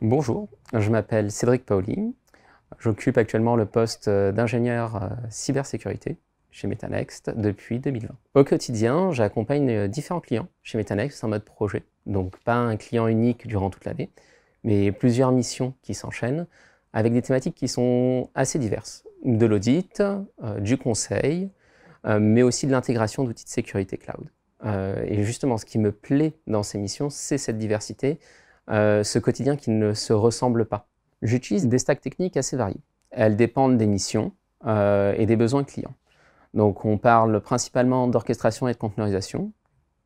Bonjour, je m'appelle Cédric Paoli. J'occupe actuellement le poste euh, d'ingénieur euh, cybersécurité chez Metanext depuis 2020. Au quotidien, j'accompagne euh, différents clients chez Metanext en mode projet. Donc pas un client unique durant toute l'année, mais plusieurs missions qui s'enchaînent avec des thématiques qui sont assez diverses. De l'audit, du conseil, mais aussi de l'intégration d'outils de sécurité cloud. et justement, ce qui me plaît dans ces missions, c'est cette diversité euh, ce quotidien qui ne se ressemble pas. J'utilise des stacks techniques assez variés. Elles dépendent des missions euh, et des besoins clients. Donc on parle principalement d'orchestration et de conteneurisation,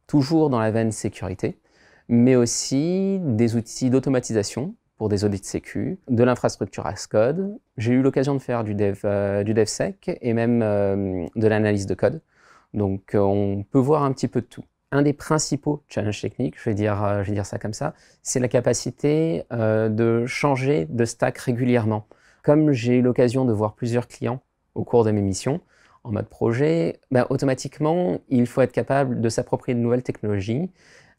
toujours dans la veine sécurité, mais aussi des outils d'automatisation pour des audits de sécu, de l'infrastructure ASCODE. J'ai eu l'occasion de faire du, dev, euh, DevSec et même de l'analyse de code. Donc on peut voir un petit peu de tout un des principaux challenges techniques, euh, je vais dire, ça comme ça, c'est la capacité euh, de changer de stack régulièrement. Comme j'ai eu l'occasion de voir plusieurs clients au cours de mes missions, en mode projet, ben, automatiquement, il faut être capable de s'approprier de nouvelles technologies,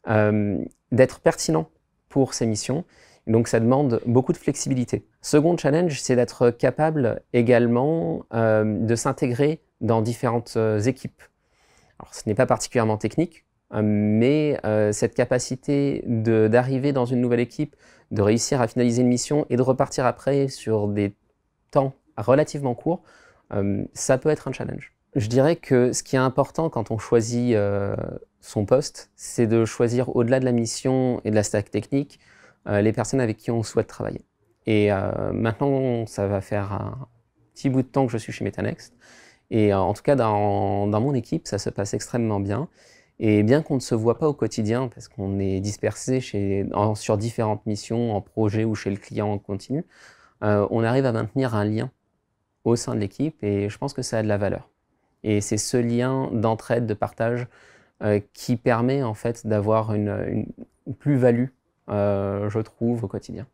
euh, d'être pertinent pour ces missions. Donc ça demande beaucoup de flexibilité. Second challenge, c'est d'être capable également de s'intégrer dans différentes équipes. Alors, ce n'est pas particulièrement technique, euh, mais euh, cette capacité d'arriver dans une nouvelle équipe, de réussir à finaliser une mission et de repartir après sur des temps relativement courts, euh, ça peut être un challenge. Je dirais que ce qui est important quand on choisit son poste, c'est de choisir au-delà de la mission et de la stack technique les personnes avec qui on souhaite travailler. Et maintenant, ça va faire un petit bout de temps que je suis chez Metanext. Et en tout cas, dans mon équipe, ça se passe extrêmement bien. Et bien qu'on ne se voit pas au quotidien, parce qu'on est dispersé chez, sur différentes missions, en projet ou chez le client en continu, euh, on arrive à maintenir un lien au sein de l'équipe et je pense que ça a de la valeur. Et c'est ce lien d'entraide, de partage euh, qui permet en fait d'avoir une, plus-value, euh, je trouve, au quotidien.